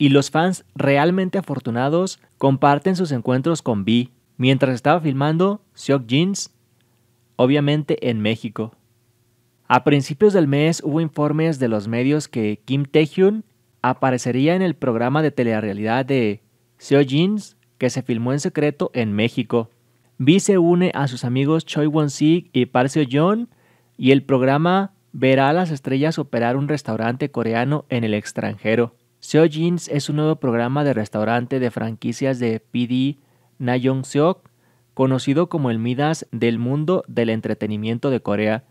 y los fans realmente afortunados comparten sus encuentros con Vi mientras estaba filmando Seok Jeans, obviamente en México. A principios del mes hubo informes de los medios que Kim Tae-hyun aparecería en el programa de telerrealidad de Seo Jeans que se filmó en secreto en México. Vi se une a sus amigos Choi Won-sik y Park seo joon y el programa verá a las estrellas operar un restaurante coreano en el extranjero. Seojins es un nuevo programa de restaurante de franquicias de PD Na Young Seok, conocido como el Midas del mundo del entretenimiento de Corea,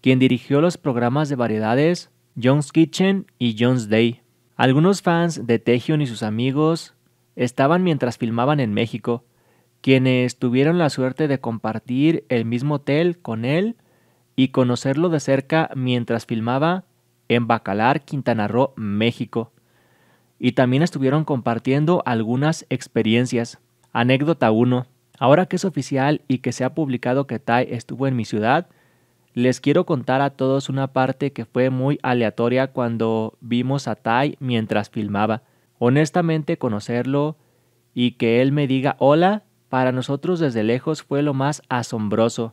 quien dirigió los programas de variedades John's Kitchen y John's Day. Algunos fans de Taehyun y sus amigos estaban mientras filmaban en México, quienes tuvieron la suerte de compartir el mismo hotel con él y conocerlo de cerca mientras filmaba en Bacalar, Quintana Roo, México y también estuvieron compartiendo algunas experiencias. Anécdota 1. Ahora que es oficial y que se ha publicado que Tai estuvo en mi ciudad, les quiero contar a todos una parte que fue muy aleatoria cuando vimos a Tai mientras filmaba. Honestamente conocerlo y que él me diga hola, para nosotros desde lejos fue lo más asombroso.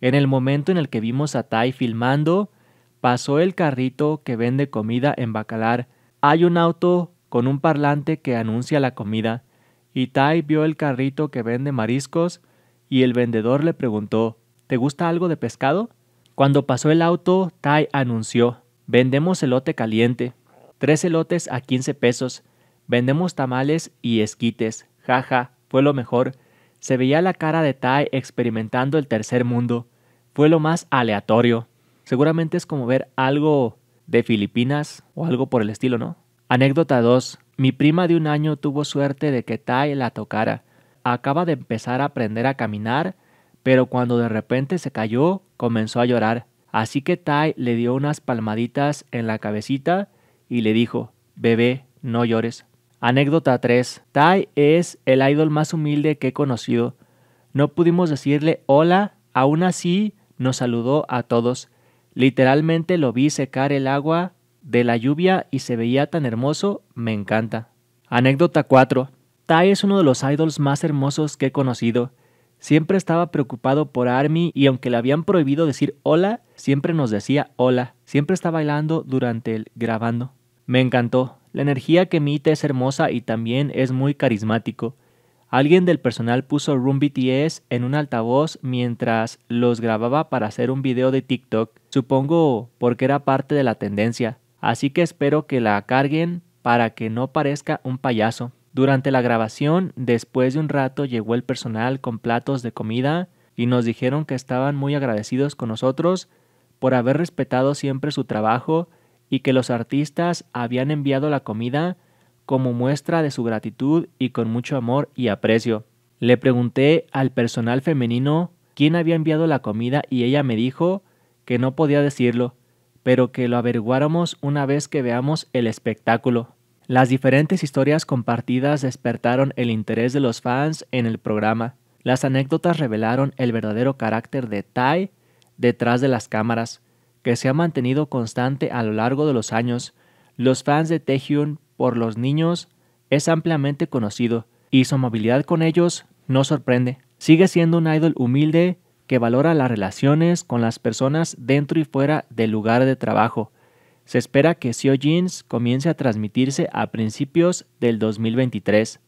En el momento en el que vimos a Tai filmando, pasó el carrito que vende comida en Bacalar, hay un auto con un parlante que anuncia la comida, y Tai vio el carrito que vende mariscos, y el vendedor le preguntó, ¿Te gusta algo de pescado? Cuando pasó el auto, Tai anunció, vendemos elote caliente, tres elotes a 15 pesos, vendemos tamales y esquites, jaja, fue lo mejor. Se veía la cara de Tai experimentando el tercer mundo, fue lo más aleatorio. Seguramente es como ver algo de Filipinas o algo por el estilo, ¿no? Anécdota 2. Mi prima de un año tuvo suerte de que Tai la tocara. Acaba de empezar a aprender a caminar, pero cuando de repente se cayó, comenzó a llorar. Así que Tai le dio unas palmaditas en la cabecita y le dijo, bebé, no llores. Anécdota 3. Tai es el idol más humilde que he conocido. No pudimos decirle hola, aún así nos saludó a todos. Literalmente lo vi secar el agua de la lluvia y se veía tan hermoso, me encanta. Anécdota 4. Tai es uno de los idols más hermosos que he conocido. Siempre estaba preocupado por Army y aunque le habían prohibido decir hola, siempre nos decía hola. Siempre está bailando durante el grabando. Me encantó. La energía que emite es hermosa y también es muy carismático. Alguien del personal puso Room BTS en un altavoz mientras los grababa para hacer un video de TikTok, supongo porque era parte de la tendencia, así que espero que la carguen para que no parezca un payaso. Durante la grabación, después de un rato llegó el personal con platos de comida y nos dijeron que estaban muy agradecidos con nosotros por haber respetado siempre su trabajo y que los artistas habían enviado la comida como muestra de su gratitud y con mucho amor y aprecio. Le pregunté al personal femenino quién había enviado la comida y ella me dijo que no podía decirlo, pero que lo averiguáramos una vez que veamos el espectáculo. Las diferentes historias compartidas despertaron el interés de los fans en el programa. Las anécdotas revelaron el verdadero carácter de Tai detrás de las cámaras, que se ha mantenido constante a lo largo de los años. Los fans de Taehyun por los niños es ampliamente conocido y su amabilidad con ellos no sorprende. Sigue siendo un idol humilde que valora las relaciones con las personas dentro y fuera del lugar de trabajo. Se espera que Seo Jeans comience a transmitirse a principios del 2023.